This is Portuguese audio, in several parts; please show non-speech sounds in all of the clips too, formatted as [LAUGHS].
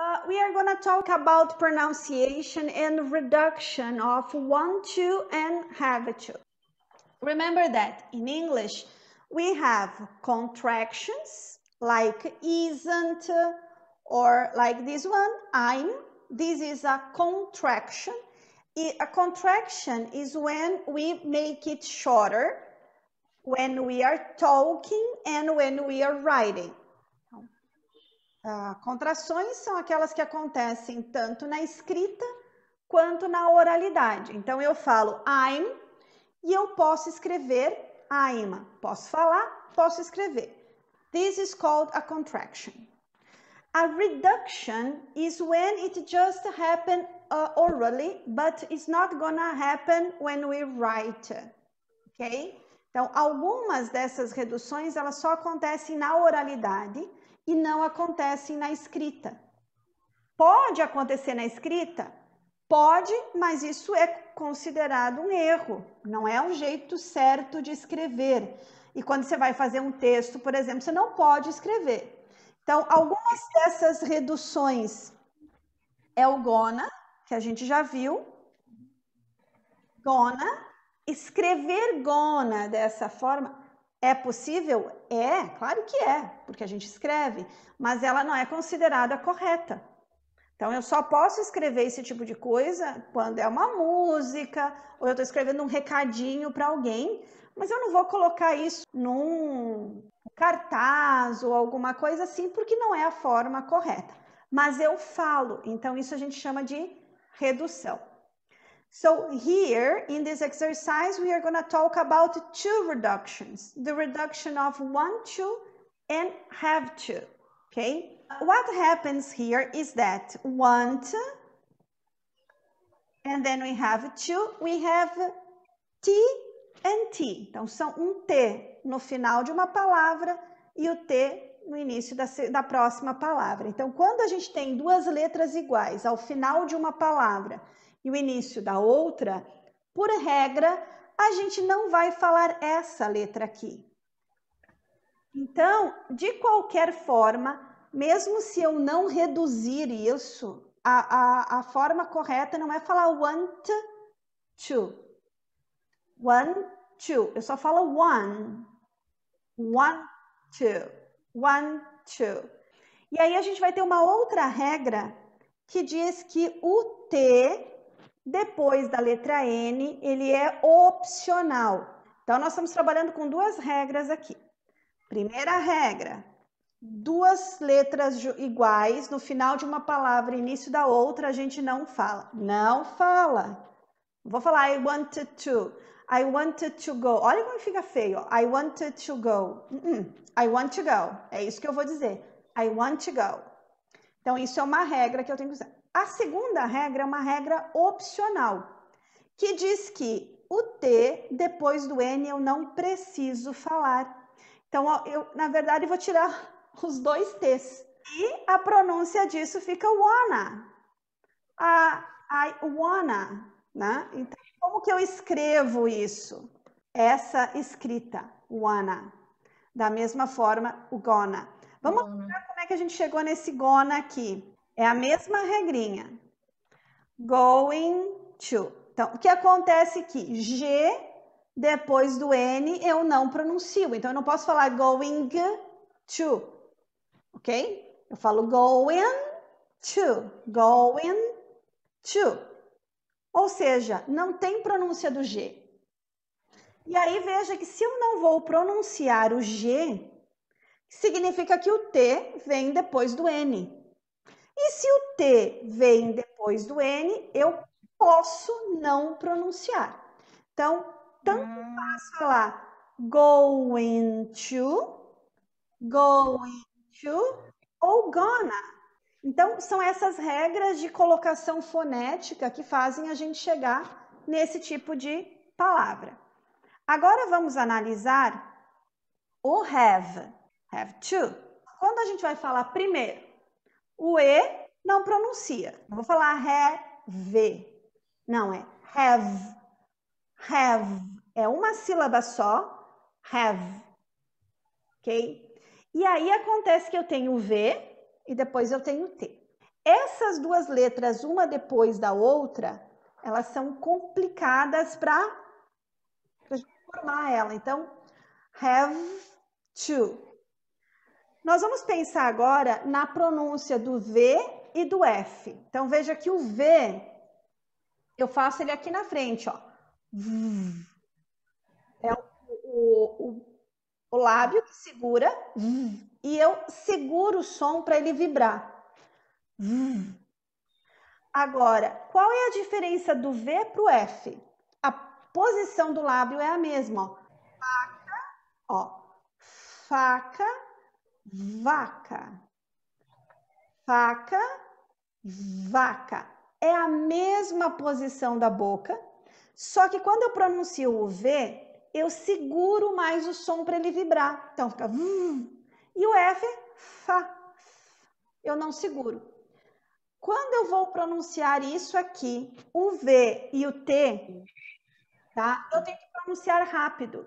Uh, we are going to talk about pronunciation and reduction of want to and have to. Remember that in English, we have contractions like isn't or like this one, I'm. This is a contraction. A contraction is when we make it shorter when we are talking and when we are writing. Ah, contrações são aquelas que acontecem tanto na escrita quanto na oralidade. Então eu falo I'm e eu posso escrever I'm. Posso falar, posso escrever. This is called a contraction. A reduction is when it just happen uh, orally, but it's not gonna happen when we write. Ok? Então, algumas dessas reduções elas só acontecem na oralidade e não acontecem na escrita. Pode acontecer na escrita? Pode, mas isso é considerado um erro, não é um jeito certo de escrever. E quando você vai fazer um texto, por exemplo, você não pode escrever. Então, algumas dessas reduções é o gona, que a gente já viu. Gona, escrever gona dessa forma é possível? É, claro que é, porque a gente escreve, mas ela não é considerada correta. Então, eu só posso escrever esse tipo de coisa quando é uma música, ou eu estou escrevendo um recadinho para alguém, mas eu não vou colocar isso num cartaz ou alguma coisa assim, porque não é a forma correta. Mas eu falo, então isso a gente chama de redução. So here in this exercise, we are to talk about two reductions, the reduction of want to and have to, okay? What happens here is that want, and then we have to, we have t and t. Então, são um t no final de uma palavra e o t no início da, da, próxima palavra. Então, quando a gente tem duas letras iguais ao final de uma palavra e o início da outra, por regra, a gente não vai falar essa letra aqui. Então, de qualquer forma, mesmo se eu não reduzir isso, a, a, a forma correta não é falar want to. One, two. Eu só falo one. One, two. One, two. E aí a gente vai ter uma outra regra que diz que o T depois da letra N, ele é opcional. Então, nós estamos trabalhando com duas regras aqui. Primeira regra, duas letras iguais no final de uma palavra e início da outra, a gente não fala. Não fala. Vou falar I wanted to. I wanted to go. Olha como fica feio. I wanted to go. Uh -uh. I want to go. É isso que eu vou dizer. I want to go. Então, isso é uma regra que eu tenho que usar. A segunda regra é uma regra opcional, que diz que o T depois do N eu não preciso falar. Então, eu, na verdade, vou tirar [LAUGHS] os dois T's. E a pronúncia disso fica wanna. A, I wanna, né? Então, como que eu escrevo isso? Essa escrita, wanna. Da mesma forma, o gonna. Vamos ver como é que a gente chegou nesse gonna aqui. É a mesma regrinha. Going to. Então, o que acontece é que G depois do N eu não pronuncio. Então, eu não posso falar going to. Ok? Eu falo going to. Going to. Ou seja, não tem pronúncia do G. E aí veja que se eu não vou pronunciar o G, significa que o T vem depois do N. E se o T vem depois do N, eu posso não pronunciar. Então, tanto hum. faz falar going to, going to ou gonna. Então, são essas regras de colocação fonética que fazem a gente chegar nesse tipo de palavra. Agora vamos analisar o have, have to. Quando a gente vai falar primeiro, o E não pronuncia. vou falar have. Não, é have. Have. É uma sílaba só. Have. Ok? E aí acontece que eu tenho o V e depois eu tenho o T. Essas duas letras, uma depois da outra, elas são complicadas para formar ela. Então, have to. Nós vamos pensar agora na pronúncia do V e do F. Então veja que o V, eu faço ele aqui na frente, ó. É o, o, o, o lábio que segura e eu seguro o som para ele vibrar. Agora, qual é a diferença do V para o F? A posição do lábio é a mesma, ó. Faca, ó. Faca vaca. Faca, vaca. É a mesma posição da boca, só que quando eu pronuncio o V, eu seguro mais o som para ele vibrar. Então fica. E o F, fa. Eu não seguro. Quando eu vou pronunciar isso aqui, o V e o T, tá? Eu tenho que pronunciar rápido.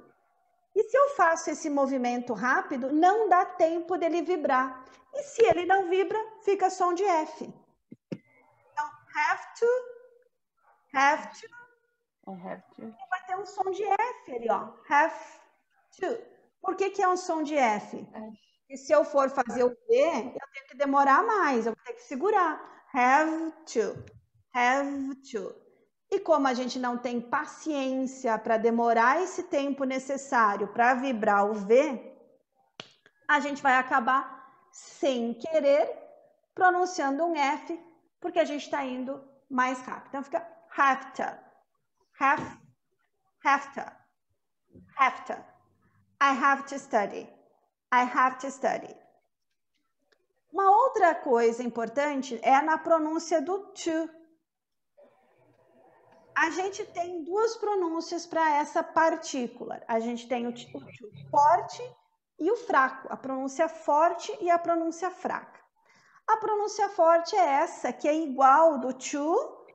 E se eu faço esse movimento rápido, não dá tempo dele vibrar. E se ele não vibra, fica som de F. Então, have to, have to. I have to. vai ter um som de F ali, ó. Have to. Por que, que é um som de F? E se eu for fazer o B, eu tenho que demorar mais, eu vou ter que segurar. Have to, have to. E como a gente não tem paciência para demorar esse tempo necessário para vibrar o V, a gente vai acabar sem querer pronunciando um F, porque a gente está indo mais rápido. Então fica have to, have, have to, have to. I have to study, I have to study. Uma outra coisa importante é na pronúncia do to a gente tem duas pronúncias para essa partícula. A gente tem o, o forte e o fraco, a pronúncia forte e a pronúncia fraca. A pronúncia forte é essa, que é igual do to,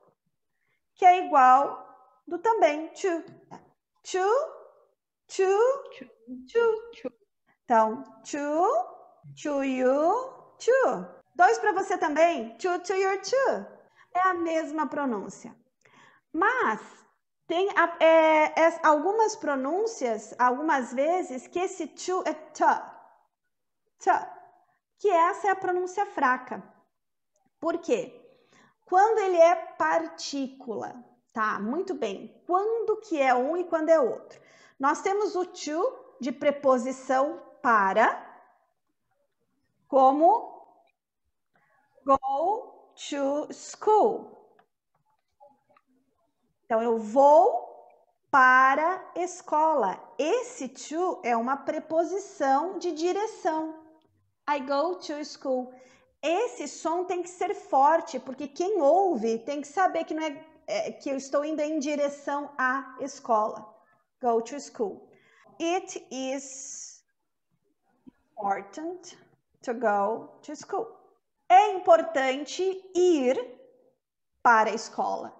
que é igual do também to. To, to, to. Então, to, to you, to. Dois para você também, to, to your, to. É a mesma pronúncia. Mas tem é, é, algumas pronúncias, algumas vezes, que esse to é t, t, que essa é a pronúncia fraca. Por quê? Quando ele é partícula, tá? Muito bem. Quando que é um e quando é outro? Nós temos o to de preposição para, como go to school. Então, eu vou para escola. Esse to é uma preposição de direção. I go to school. Esse som tem que ser forte, porque quem ouve tem que saber que não é, é que eu estou indo em direção à escola. Go to school. It is important to go to school. É importante ir para a escola.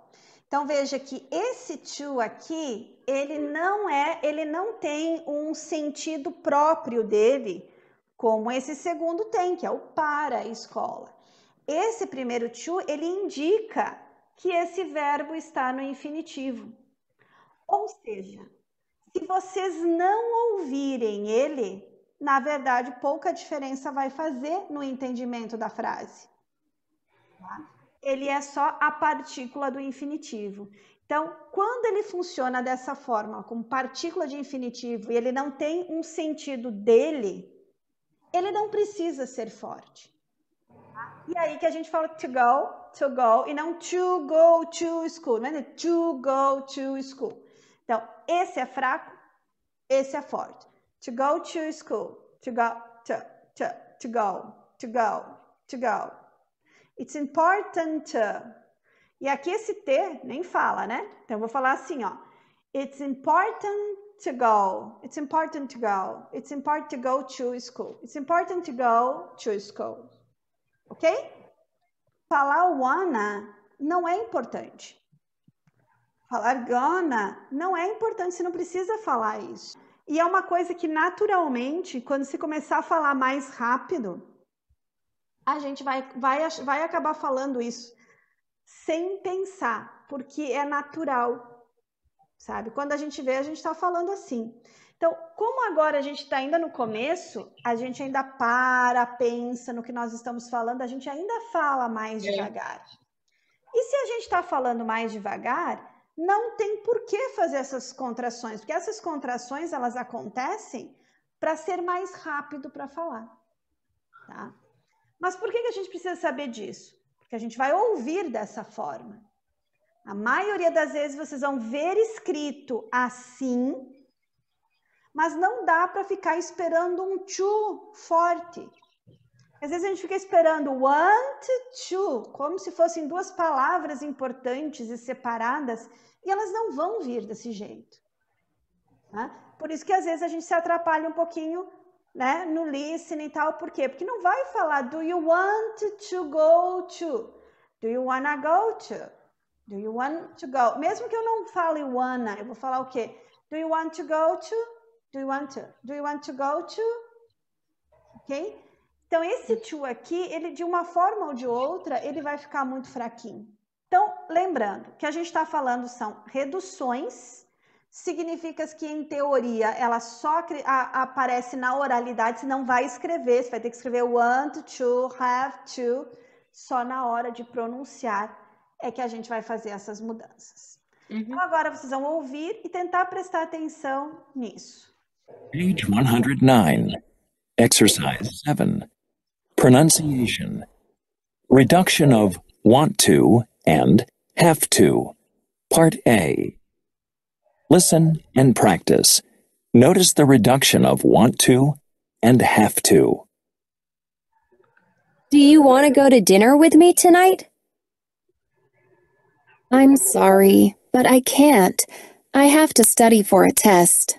Então veja que esse to aqui, ele não é, ele não tem um sentido próprio dele, como esse segundo tem, que é o para escola. Esse primeiro to, ele indica que esse verbo está no infinitivo. Ou seja, se vocês não ouvirem ele, na verdade, pouca diferença vai fazer no entendimento da frase. Tá? ele é só a partícula do infinitivo. Então, quando ele funciona dessa forma, como partícula de infinitivo, e ele não tem um sentido dele, ele não precisa ser forte. E aí que a gente fala to go, to go, e não to go to school, não é to go to school. Então, esse é fraco, esse é forte. To go to school, to go, to, to, to go, to go, to go, It's important. E aqui esse T nem fala, né? Então eu vou falar assim, ó. It's important to go. It's important to go. It's important to go to school. It's important to go to school. Ok? Falar wanna não é importante. Falar gonna não é importante, você não precisa falar isso. E é uma coisa que naturalmente, quando se começar a falar mais rápido, a gente vai, vai, vai acabar falando isso sem pensar, porque é natural, sabe? Quando a gente vê, a gente está falando assim. Então, como agora a gente está ainda no começo, a gente ainda para, pensa no que nós estamos falando, a gente ainda fala mais é. devagar. E se a gente está falando mais devagar, não tem por que fazer essas contrações, porque essas contrações elas acontecem para ser mais rápido para falar, tá? Mas por que, que a gente precisa saber disso? Porque a gente vai ouvir dessa forma. A maioria das vezes vocês vão ver escrito assim, mas não dá para ficar esperando um to forte. Às vezes a gente fica esperando want to, como se fossem duas palavras importantes e separadas, e elas não vão vir desse jeito. Tá? Por isso que às vezes a gente se atrapalha um pouquinho né, no listening e tal, por quê? Porque não vai falar do you want to go to, do you wanna go to, do you want to go. Mesmo que eu não fale wanna, eu vou falar o quê? Do you want to go to? Do you want to? Do you want to go to? Ok? Então esse to aqui, ele de uma forma ou de outra, ele vai ficar muito fraquinho. Então, lembrando que a gente está falando são reduções significa que, em teoria, ela só a, aparece na oralidade, se não vai escrever, você vai ter que escrever want to, have to, só na hora de pronunciar é que a gente vai fazer essas mudanças. Uhum. Então, agora vocês vão ouvir e tentar prestar atenção nisso. Page 109, Exercise 7, Pronunciation, Reduction of want to and have to, Part A. Listen and practice. Notice the reduction of want to and have to. Do you want to go to dinner with me tonight? I'm sorry, but I can't. I have to study for a test.